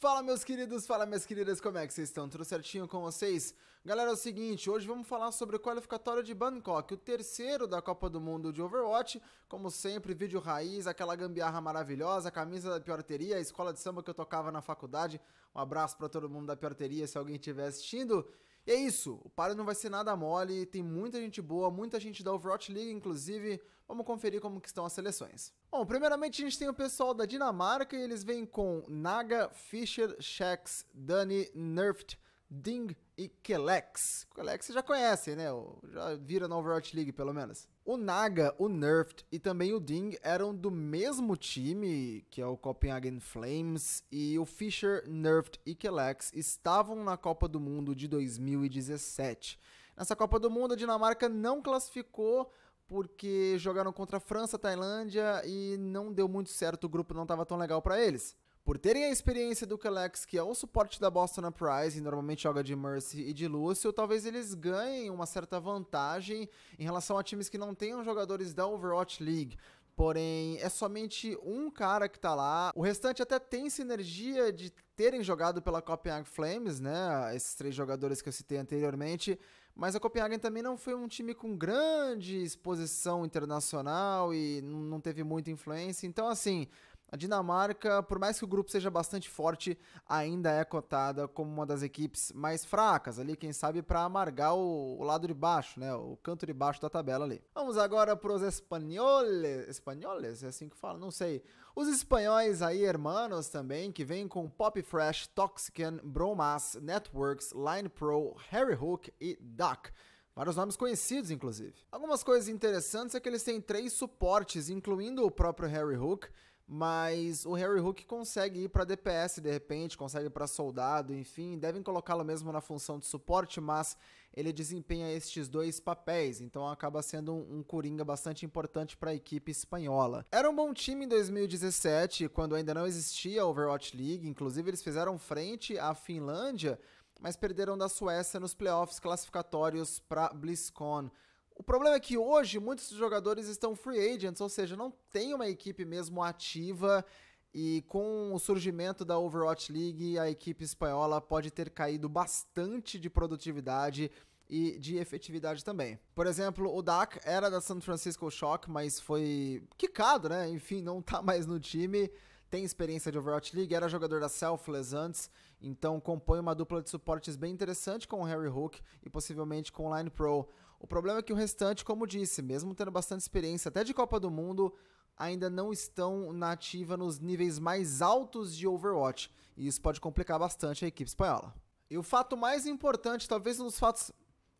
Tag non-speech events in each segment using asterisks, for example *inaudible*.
Fala meus queridos, fala minhas queridas, como é que vocês estão? Tudo certinho com vocês? Galera, é o seguinte, hoje vamos falar sobre o qualificatório de Bangkok, o terceiro da Copa do Mundo de Overwatch. Como sempre, vídeo raiz, aquela gambiarra maravilhosa, camisa da Piorteria, a escola de samba que eu tocava na faculdade. Um abraço para todo mundo da Piorteria, se alguém estiver assistindo. E é isso, o paro não vai ser nada mole, tem muita gente boa, muita gente da Overwatch League, inclusive. Vamos conferir como estão as seleções. Bom, primeiramente a gente tem o pessoal da Dinamarca e eles vêm com Naga, Fischer, Shax, Dani, Nerft, Ding e Kelex. Kelex você já conhece, né? Já vira na Overwatch League, pelo menos. O Naga, o Nerfed e também o Ding eram do mesmo time, que é o Copenhagen Flames, e o Fischer, Nerfed e Kelex estavam na Copa do Mundo de 2017. Nessa Copa do Mundo, a Dinamarca não classificou porque jogaram contra a França, Tailândia e não deu muito certo, o grupo não estava tão legal para eles. Por terem a experiência do Kalex, que é o suporte da Boston Uprising, normalmente joga de Mercy e de Lúcio, talvez eles ganhem uma certa vantagem em relação a times que não tenham jogadores da Overwatch League. Porém, é somente um cara que tá lá. O restante até tem sinergia de terem jogado pela Copenhagen Flames, né? Esses três jogadores que eu citei anteriormente. Mas a Copenhagen também não foi um time com grande exposição internacional e não teve muita influência. Então, assim, a Dinamarca, por mais que o grupo seja bastante forte, ainda é cotada como uma das equipes mais fracas ali, quem sabe para amargar o, o, lado de baixo, né? O canto de baixo da tabela ali. Vamos agora para os espanholes. Espanholes? É assim que fala? Não sei. Os espanhóis aí, hermanos também, que vêm com Pop Fresh, Toxican, Bromas, Networks, Line Pro, Harry Hook e Duck. Vários nomes conhecidos, inclusive. Algumas coisas interessantes é que eles têm três suportes, incluindo o próprio Harry Hook, mas o Harry Hook consegue ir para DPS de repente, consegue para soldado, enfim, devem colocá-lo mesmo na função de suporte, mas ele desempenha estes dois papéis, então acaba sendo um, um coringa bastante importante para a equipe espanhola. Era um bom time em 2017, quando ainda não existia a Overwatch League, inclusive eles fizeram frente à Finlândia, mas perderam da Suécia nos playoffs classificatórios para BlizzCon. O problema é que hoje muitos jogadores estão free agents, ou seja, não tem uma equipe mesmo ativa. E com o surgimento da Overwatch League, a equipe espanhola pode ter caído bastante de produtividade e de efetividade também. Por exemplo, o Dak era da San Francisco Shock, mas foi quicado, né? Enfim, não tá mais no time. Tem experiência de Overwatch League, era jogador da Selfless antes, então compõe uma dupla de suportes bem interessante com o Harry Hook e possivelmente com o Line Pro. O problema é que o restante, como disse, mesmo tendo bastante experiência até de Copa do Mundo, ainda não estão na ativa nos níveis mais altos de Overwatch. E isso pode complicar bastante a equipe espanhola. E o fato mais importante, talvez um dos fatos.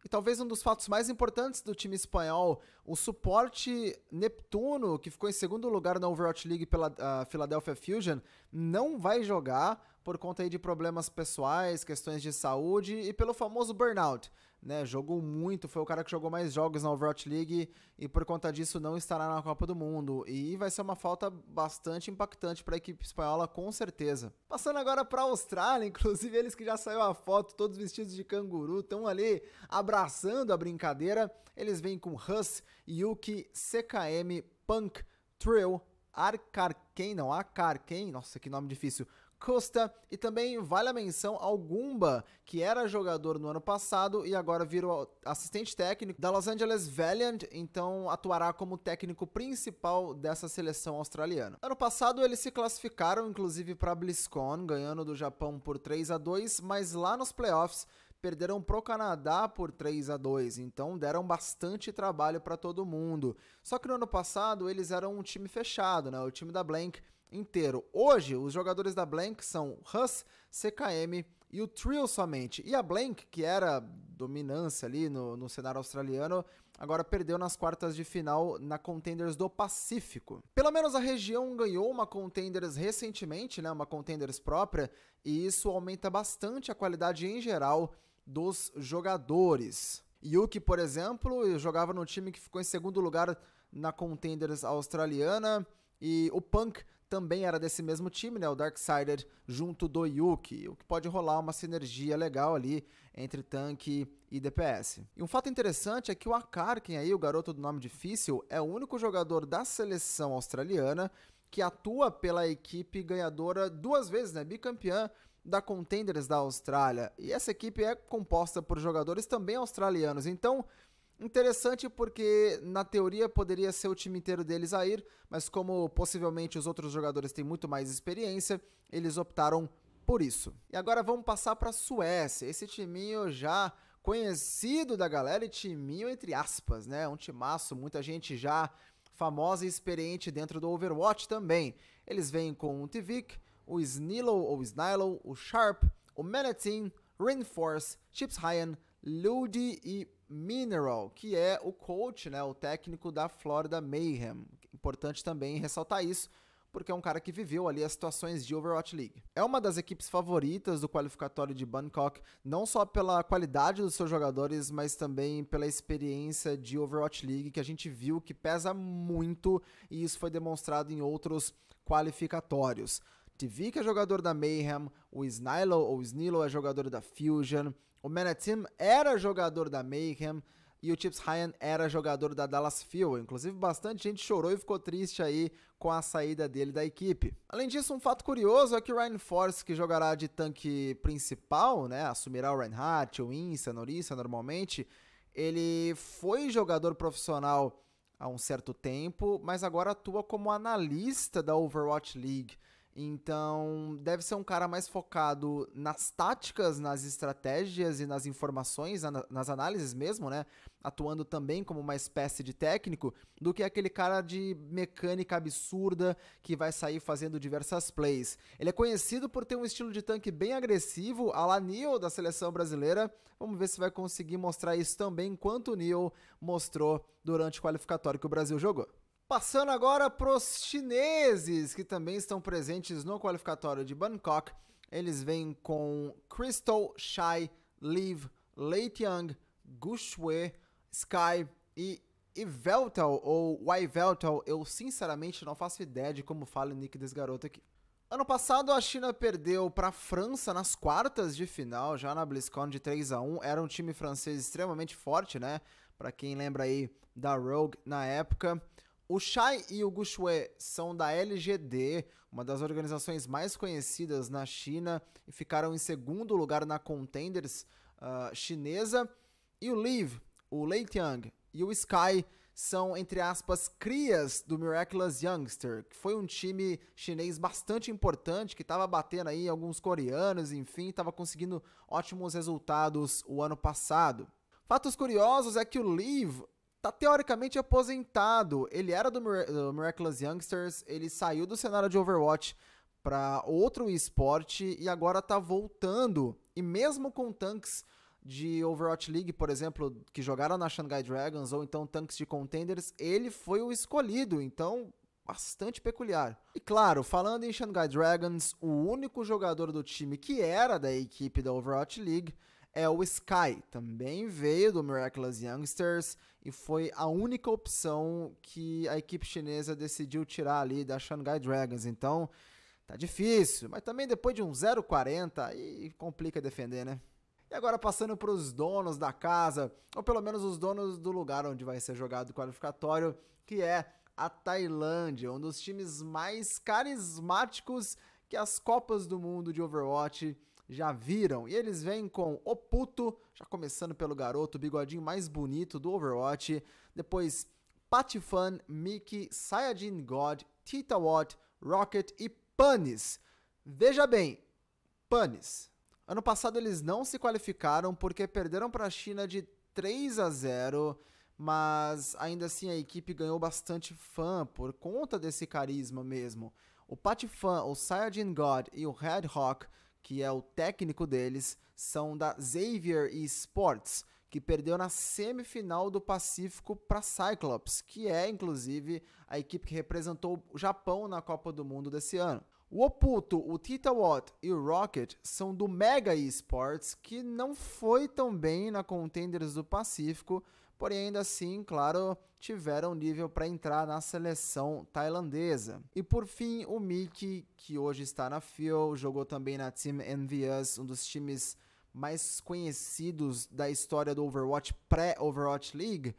E talvez um dos fatos mais importantes do time espanhol, o suporte Neptuno, que ficou em segundo lugar na Overwatch League pela uh, Philadelphia Fusion, não vai jogar por conta aí de problemas pessoais, questões de saúde e pelo famoso burnout. Né, jogou muito, foi o cara que jogou mais jogos na Overwatch League e por conta disso não estará na Copa do Mundo. E vai ser uma falta bastante impactante para a equipe espanhola, com certeza. Passando agora para a Austrália, *laughs* inclusive eles que já saiu a foto, todos vestidos de canguru, estão ali abraçando a brincadeira. Eles vêm com Huss, Yuki, CKM, Punk, Trill, quem não, quem? nossa, que nome difícil. Costa e também vale a menção ao Gumba, que era jogador no ano passado e agora virou assistente técnico da Los Angeles Valiant, então atuará como técnico principal dessa seleção australiana. Ano passado eles se classificaram inclusive para BlizzCon, ganhando do Japão por 3 a 2, mas lá nos playoffs perderam pro Canadá por 3 a 2, então deram bastante trabalho para todo mundo. Só que no ano passado eles eram um time fechado, né? O time da Blank inteiro. Hoje, os jogadores da Blank são Huss, CKM e o Trio somente. E a Blank, que era dominância ali no, no cenário australiano, agora perdeu nas quartas de final na Contenders do Pacífico. Pelo menos a região ganhou uma Contenders recentemente, né, uma Contenders própria, e isso aumenta bastante a qualidade em geral dos jogadores. Yuki, por exemplo, jogava no time que ficou em segundo lugar na Contenders australiana, e o Punk também era desse mesmo time, né? O Darksider junto do Yuki, o que pode rolar uma sinergia legal ali entre tanque e DPS. E um fato interessante é que o Akarken aí, o garoto do nome difícil, é o único jogador da seleção australiana que atua pela equipe ganhadora duas vezes, né? Bicampeã da Contenders da Austrália. E essa equipe é composta por jogadores também australianos. Então, Interessante porque, na teoria, poderia ser o time inteiro deles a ir, mas como possivelmente os outros jogadores têm muito mais experiência, eles optaram por isso. E agora vamos passar para a Suécia. Esse timinho já conhecido da galera e timinho entre aspas, né? Um timaço, muita gente já famosa e experiente dentro do Overwatch também. Eles vêm com o Tivik, o Snilo ou Snilo, o Sharp, o Manatin, Reinforce Chips Ryan, Ludi e Mineral, que é o coach, né, o técnico da Florida Mayhem. Importante também ressaltar isso, porque é um cara que viveu ali as situações de Overwatch League. É uma das equipes favoritas do qualificatório de Bangkok, não só pela qualidade dos seus jogadores, mas também pela experiência de Overwatch League, que a gente viu que pesa muito, e isso foi demonstrado em outros qualificatórios. que é jogador da Mayhem, o Snilo ou Snilo é jogador da Fusion, o Manatim era jogador da Mayhem e o Chips Ryan era jogador da Dallas Fuel. Inclusive, bastante gente chorou e ficou triste aí com a saída dele da equipe. Além disso, um fato curioso é que o Ryan Force, que jogará de tanque principal, né, assumirá o Reinhardt, o Insa, Norissa normalmente, ele foi jogador profissional há um certo tempo, mas agora atua como analista da Overwatch League. Então, deve ser um cara mais focado nas táticas, nas estratégias e nas informações, nas análises mesmo, né? Atuando também como uma espécie de técnico, do que aquele cara de mecânica absurda que vai sair fazendo diversas plays. Ele é conhecido por ter um estilo de tanque bem agressivo, a la Neil da seleção brasileira. Vamos ver se vai conseguir mostrar isso também, enquanto o Neil mostrou durante o qualificatório que o Brasil jogou. Passando agora para os chineses, que também estão presentes no qualificatório de Bangkok. Eles vêm com Crystal, Shai, Liv, Leitiang, Shui, Sky e Iveltal ou Yveltal. Eu sinceramente não faço ideia de como fala o nick desse garoto aqui. Ano passado a China perdeu para a França nas quartas de final, já na BlizzCon de 3 a 1. Era um time francês extremamente forte, né? Para quem lembra aí da Rogue na época. O Shai e o Gushue são da LGD, uma das organizações mais conhecidas na China, e ficaram em segundo lugar na Contenders uh, chinesa. E o Liv, o Lei Tiang e o Sky são, entre aspas, crias do Miraculous Youngster, que foi um time chinês bastante importante, que estava batendo aí alguns coreanos, enfim, estava conseguindo ótimos resultados o ano passado. Fatos curiosos é que o Liv Tá teoricamente aposentado. Ele era do, Mir do Miraculous Youngsters, ele saiu do cenário de Overwatch para outro esporte e agora tá voltando. E mesmo com tanques de Overwatch League, por exemplo, que jogaram na Shanghai Dragons ou então tanques de contenders, ele foi o escolhido. Então, bastante peculiar. E claro, falando em Shanghai Dragons, o único jogador do time que era da equipe da Overwatch League é o Sky. Também veio do Miraculous Youngsters e foi a única opção que a equipe chinesa decidiu tirar ali da Shanghai Dragons. Então, tá difícil, mas também depois de um 0,40 aí complica defender, né? E agora passando para os donos da casa, ou pelo menos os donos do lugar onde vai ser jogado o qualificatório, que é a Tailândia, um dos times mais carismáticos que as Copas do Mundo de Overwatch já viram. E eles vêm com O Puto, já começando pelo garoto, bigodinho mais bonito do Overwatch. Depois, Patifan, Mickey, Sayajin God, Tita Watt, Rocket e Panis. Veja bem, Panis. Ano passado eles não se qualificaram porque perderam para a China de 3 a 0 mas ainda assim a equipe ganhou bastante fã por conta desse carisma mesmo. O Patifan, o Saiyajin God e o Red Hawk que é o técnico deles, são da Xavier Sports, que perdeu na semifinal do Pacífico para Cyclops, que é inclusive a equipe que representou o Japão na Copa do Mundo desse ano. O Oputo, o Watt e o Rocket são do Mega Esports, que não foi tão bem na Contenders do Pacífico, porém ainda assim, claro, tiveram nível para entrar na seleção tailandesa. E por fim, o Mickey, que hoje está na FIO, jogou também na Team Envious, um dos times mais conhecidos da história do Overwatch pré-Overwatch League,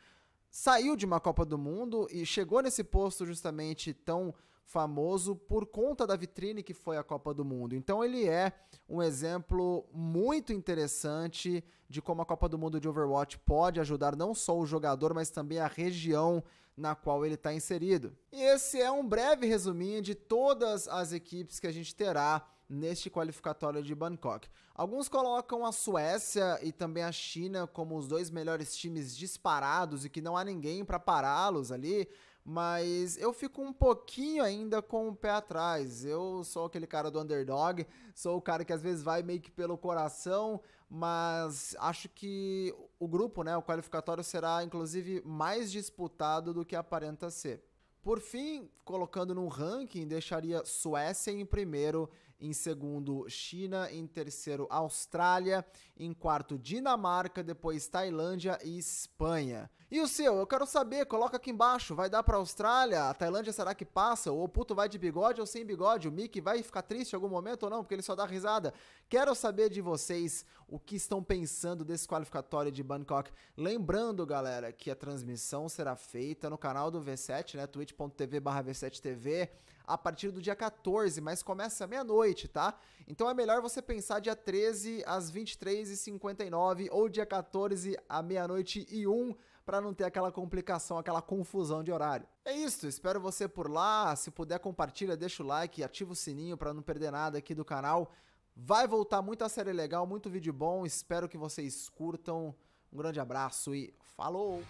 saiu de uma Copa do Mundo e chegou nesse posto justamente tão famoso por conta da vitrine que foi a Copa do Mundo. Então ele é um exemplo muito interessante de como a Copa do Mundo de Overwatch pode ajudar não só o jogador, mas também a região na qual ele está inserido. E esse é um breve resuminho de todas as equipes que a gente terá neste qualificatório de Bangkok. Alguns colocam a Suécia e também a China como os dois melhores times disparados e que não há ninguém para pará-los ali mas eu fico um pouquinho ainda com o pé atrás. Eu sou aquele cara do underdog, sou o cara que às vezes vai meio que pelo coração, mas acho que o grupo, né, o qualificatório será inclusive mais disputado do que aparenta ser. Por fim, colocando num ranking, deixaria Suécia em primeiro, em segundo, China, em terceiro, Austrália, em quarto, Dinamarca, depois Tailândia e Espanha. E o seu? Eu quero saber, coloca aqui embaixo. Vai dar pra Austrália? A Tailândia será que passa? O puto vai de bigode ou sem bigode? O Mickey vai ficar triste em algum momento ou não? Porque ele só dá risada. Quero saber de vocês o que estão pensando desse qualificatório de Bangkok. Lembrando, galera, que a transmissão será feita no canal do V7, né? twitch.tv V7TV a partir do dia 14, mas começa meia-noite, tá? Então é melhor você pensar dia 13 às 23h59 ou dia 14 à meia-noite e 1 para não ter aquela complicação, aquela confusão de horário. É isso, espero você por lá. Se puder, compartilha, deixa o like, ativa o sininho para não perder nada aqui do canal. Vai voltar muita série legal, muito vídeo bom. Espero que vocês curtam. Um grande abraço e falou!